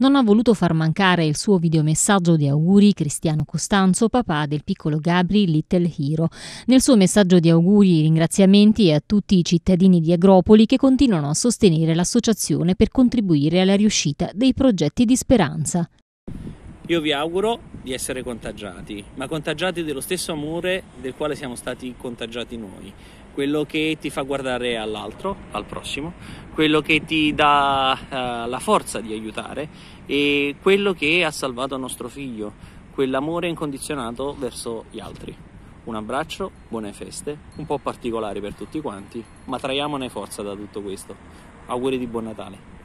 non ha voluto far mancare il suo videomessaggio di auguri Cristiano Costanzo, papà del piccolo Gabri Little Hero. Nel suo messaggio di auguri ringraziamenti a tutti i cittadini di Agropoli che continuano a sostenere l'associazione per contribuire alla riuscita dei progetti di speranza. Io vi auguro di essere contagiati, ma contagiati dello stesso amore del quale siamo stati contagiati noi, quello che ti fa guardare all'altro, al prossimo, quello che ti dà uh, la forza di aiutare e quello che ha salvato nostro figlio, quell'amore incondizionato verso gli altri. Un abbraccio, buone feste, un po' particolari per tutti quanti, ma traiamone forza da tutto questo. Auguri di buon Natale.